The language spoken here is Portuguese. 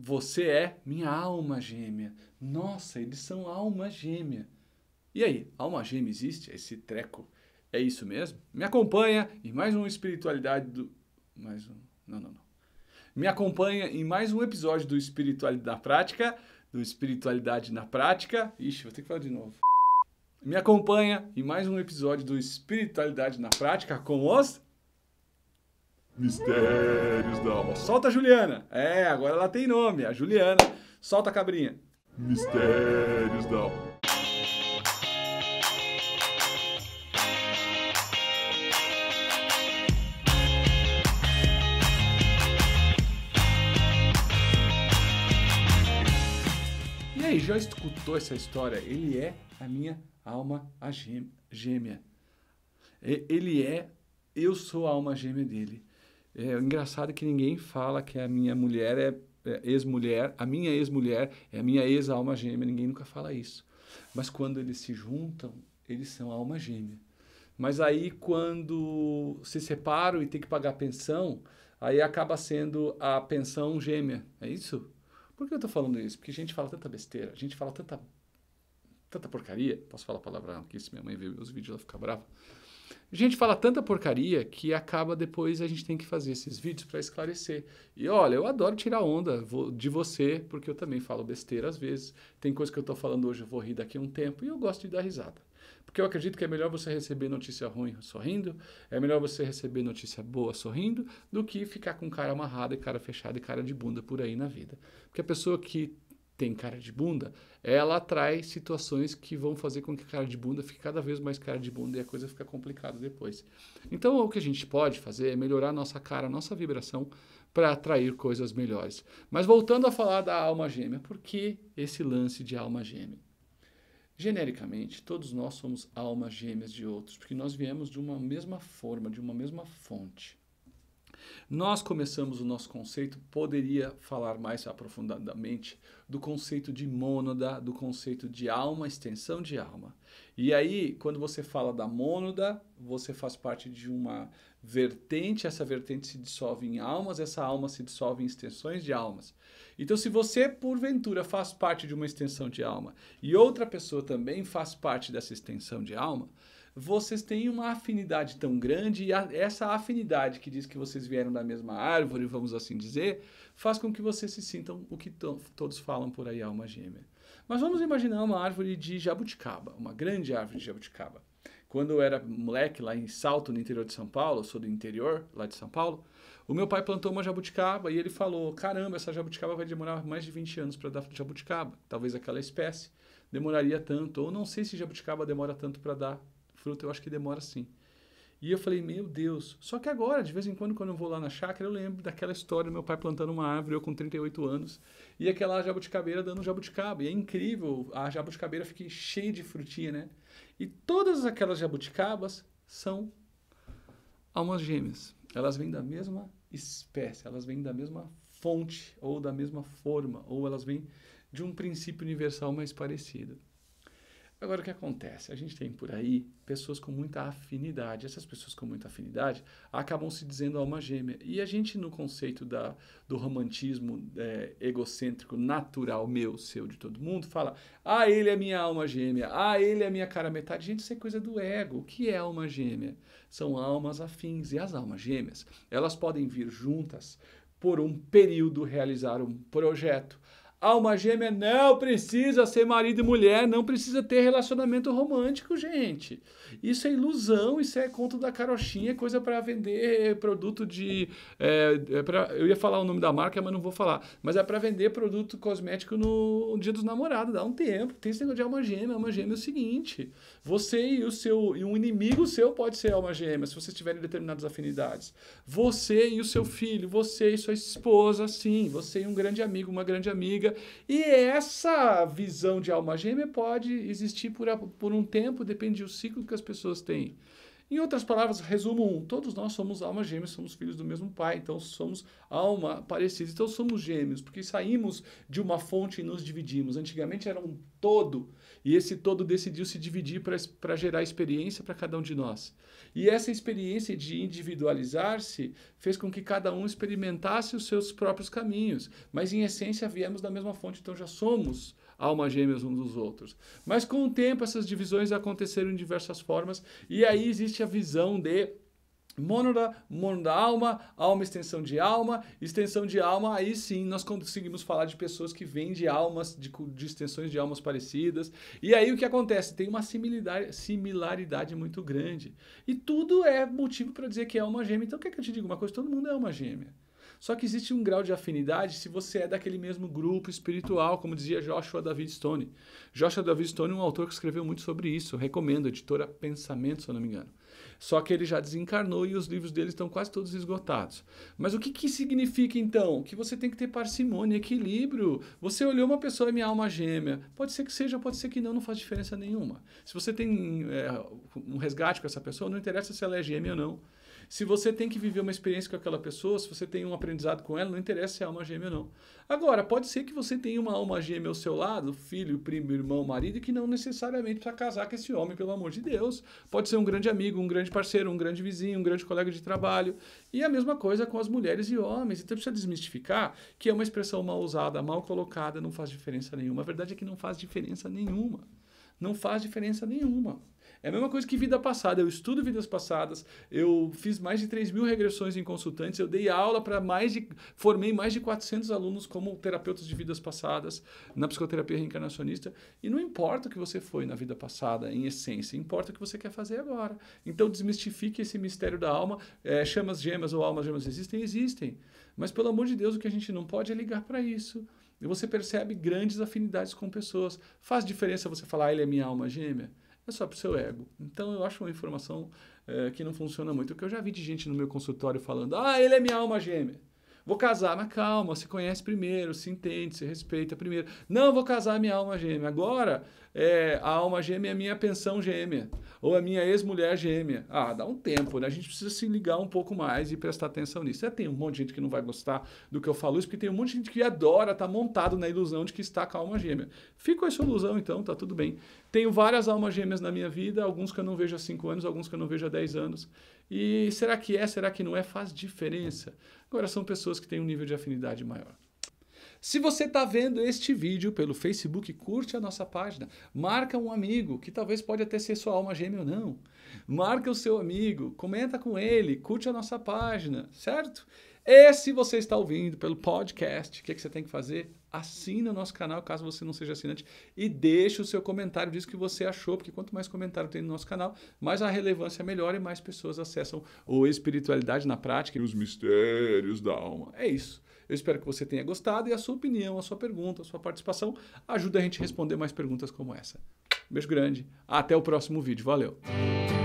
Você é minha alma gêmea. Nossa, eles são alma gêmea. E aí, alma gêmea existe? É esse treco é isso mesmo? Me acompanha em mais um Espiritualidade do. Mais um. Não, não, não. Me acompanha em mais um episódio do Espiritualidade na Prática. Do Espiritualidade na Prática. Ixi, vou ter que falar de novo. Me acompanha em mais um episódio do Espiritualidade na Prática com os. Mistérios da alma. Solta a Juliana. É, agora ela tem nome, a Juliana. Solta a cabrinha. Mistérios da alma. E aí, já escutou essa história? Ele é a minha alma a gêmea. Ele é, eu sou a alma gêmea dele. É engraçado que ninguém fala que a minha mulher é, é, ex-mulher, a minha ex-mulher é a minha ex-alma gêmea, ninguém nunca fala isso. Mas quando eles se juntam, eles são alma gêmea. Mas aí quando se separam e tem que pagar pensão, aí acaba sendo a pensão gêmea. É isso? Por que eu estou falando isso? Porque a gente fala tanta besteira, a gente fala tanta, tanta porcaria. Posso falar palavrão aqui? Se minha mãe ver meus vídeos, ela fica brava. A gente fala tanta porcaria que acaba depois a gente tem que fazer esses vídeos para esclarecer. E olha, eu adoro tirar onda de você, porque eu também falo besteira às vezes. Tem coisa que eu estou falando hoje, eu vou rir daqui a um tempo e eu gosto de dar risada. Porque eu acredito que é melhor você receber notícia ruim sorrindo, é melhor você receber notícia boa sorrindo, do que ficar com cara amarrada e cara fechada e cara de bunda por aí na vida. Porque a pessoa que tem cara de bunda, ela atrai situações que vão fazer com que a cara de bunda fique cada vez mais cara de bunda e a coisa fica complicada depois. Então, o que a gente pode fazer é melhorar a nossa cara, a nossa vibração para atrair coisas melhores. Mas voltando a falar da alma gêmea, por que esse lance de alma gêmea? Genericamente, todos nós somos almas gêmeas de outros, porque nós viemos de uma mesma forma, de uma mesma fonte. Nós começamos o nosso conceito, poderia falar mais aprofundadamente do conceito de mônada, do conceito de alma, extensão de alma. E aí, quando você fala da mônada, você faz parte de uma vertente, essa vertente se dissolve em almas, essa alma se dissolve em extensões de almas. Então, se você, porventura, faz parte de uma extensão de alma e outra pessoa também faz parte dessa extensão de alma, vocês têm uma afinidade tão grande e a, essa afinidade que diz que vocês vieram da mesma árvore, vamos assim dizer, faz com que vocês se sintam o que to, todos falam por aí, alma gêmea. Mas vamos imaginar uma árvore de jabuticaba, uma grande árvore de jabuticaba. Quando eu era moleque lá em Salto, no interior de São Paulo, sou do interior lá de São Paulo, o meu pai plantou uma jabuticaba e ele falou: caramba, essa jabuticaba vai demorar mais de 20 anos para dar jabuticaba. Talvez aquela espécie demoraria tanto, ou não sei se jabuticaba demora tanto para dar fruta eu acho que demora sim. E eu falei, meu Deus. Só que agora, de vez em quando, quando eu vou lá na chácara, eu lembro daquela história do meu pai plantando uma árvore, eu com 38 anos, e aquela jabuticabeira dando jabuticaba. E é incrível, a jabuticabeira fica cheia de frutinha, né? E todas aquelas jabuticabas são almas gêmeas. Elas vêm da mesma espécie, elas vêm da mesma fonte, ou da mesma forma, ou elas vêm de um princípio universal mais parecido. Agora, o que acontece? A gente tem por aí pessoas com muita afinidade. Essas pessoas com muita afinidade acabam se dizendo alma gêmea. E a gente, no conceito da, do romantismo é, egocêntrico, natural, meu, seu, de todo mundo, fala: ah, ele é minha alma gêmea, ah, ele é minha cara metade. Gente, isso é coisa do ego. O que é alma gêmea? São almas afins. E as almas gêmeas, elas podem vir juntas por um período realizar um projeto Alma ah, gêmea não precisa ser marido e mulher, não precisa ter relacionamento romântico, gente. Isso é ilusão, isso é conto da carochinha, é coisa para vender produto de. É, é pra, eu ia falar o nome da marca, mas não vou falar. Mas é para vender produto cosmético no Dia dos Namorados, dá um tempo. Tem esse negócio de alma ah, gêmea. Alma gêmea é o seguinte: você e o seu e um inimigo seu pode ser alma gêmea, se vocês tiverem determinadas afinidades. Você e o seu filho, você e sua esposa, sim. Você e um grande amigo, uma grande amiga antiga. E essa visão de alma gêmea pode existir por, por um tempo, depende do ciclo que as pessoas têm. Em outras palavras, resumo um, todos nós somos almas gêmeas, somos filhos do mesmo pai, então somos alma parecida, então somos gêmeos, porque saímos de uma fonte e nos dividimos. Antigamente era um todo, e esse todo decidiu se dividir para gerar experiência para cada um de nós. E essa experiência de individualizar-se fez com que cada um experimentasse os seus próprios caminhos, mas em essência viemos da mesma fonte, então já somos almas gêmeas uns dos outros. Mas com o tempo, essas divisões aconteceram de diversas formas, e aí existe a visão de Mônada, mônada alma, alma extensão de alma, extensão de alma, aí sim nós conseguimos falar de pessoas que vêm de almas, de, de, extensões de almas parecidas. E aí o que acontece? Tem uma similaridade, similaridade muito grande. E tudo é motivo para dizer que é uma gêmea. Então o que é que eu te digo? Uma coisa, todo mundo é uma gêmea. Só que existe um grau de afinidade se você é daquele mesmo grupo espiritual, como dizia Joshua David Stone. Joshua David Stone é um autor que escreveu muito sobre isso, recomendo, editora Pensamento, se eu não me engano. Só que ele já desencarnou e os livros dele estão quase todos esgotados. Mas o que, que significa então? Que você tem que ter parcimônia, equilíbrio. Você olhou uma pessoa e é minha alma gêmea. Pode ser que seja, pode ser que não, não faz diferença nenhuma. Se você tem é, um resgate com essa pessoa, não interessa se ela é gêmea ou não. Se você tem que viver uma experiência com aquela pessoa, se você tem um aprendizado com ela, não interessa se é alma gêmea ou não. Agora, pode ser que você tenha uma alma gêmea ao seu lado, filho, primo, irmão, marido, que não necessariamente precisa casar com esse homem, pelo amor de Deus. Pode ser um grande amigo, um grande parceiro, um grande vizinho, um grande colega de trabalho. E a mesma coisa com as mulheres e homens. Então precisa desmistificar que é uma expressão mal usada, mal colocada, não faz diferença nenhuma. A verdade é que não faz diferença nenhuma. Não faz diferença nenhuma. É a mesma coisa que vida passada. Eu estudo vidas passadas, eu fiz mais de 3 mil regressões em consultantes, eu dei aula para mais de. formei mais de 400 alunos como terapeutas de vidas passadas na psicoterapia reencarnacionista. E não importa o que você foi na vida passada, em essência, importa o que você quer fazer agora. Então desmistifique esse mistério da alma. É, chamas gêmeas ou almas gêmeas existem? Existem. Mas pelo amor de Deus, o que a gente não pode é ligar para isso e você percebe grandes afinidades com pessoas. Faz diferença você falar, ah, ele é minha alma gêmea? É só para o seu ego. Então, eu acho uma informação é, que não funciona muito. o que eu já vi de gente no meu consultório falando, ah, ele é minha alma gêmea. Vou casar, mas calma, se conhece primeiro, se entende, se respeita primeiro. Não, vou casar minha alma gêmea. Agora, é, a alma gêmea é minha pensão gêmea, ou a minha ex-mulher gêmea. Ah, dá um tempo, né? A gente precisa se ligar um pouco mais e prestar atenção nisso. É, tem um monte de gente que não vai gostar do que eu falo isso, porque tem um monte de gente que adora estar tá montado na ilusão de que está com a alma gêmea. Fico essa ilusão, então, tá tudo bem. Tenho várias almas gêmeas na minha vida, alguns que eu não vejo há 5 anos, alguns que eu não vejo há 10 anos. E será que é, será que não é? Faz diferença. Agora, são pessoas que têm um nível de afinidade maior. Se você está vendo este vídeo pelo Facebook, curte a nossa página. Marca um amigo, que talvez pode até ser sua alma gêmea ou não. Marca o seu amigo, comenta com ele, curte a nossa página, certo? E se você está ouvindo pelo podcast, o que, é que você tem que fazer? Assina o nosso canal, caso você não seja assinante, e deixe o seu comentário, diz o que você achou, porque quanto mais comentário tem no nosso canal, mais a relevância melhora e mais pessoas acessam o Espiritualidade na Prática e os Mistérios da Alma. É isso. Eu espero que você tenha gostado e a sua opinião, a sua pergunta, a sua participação ajuda a gente a responder mais perguntas como essa. Um beijo grande. Até o próximo vídeo. Valeu.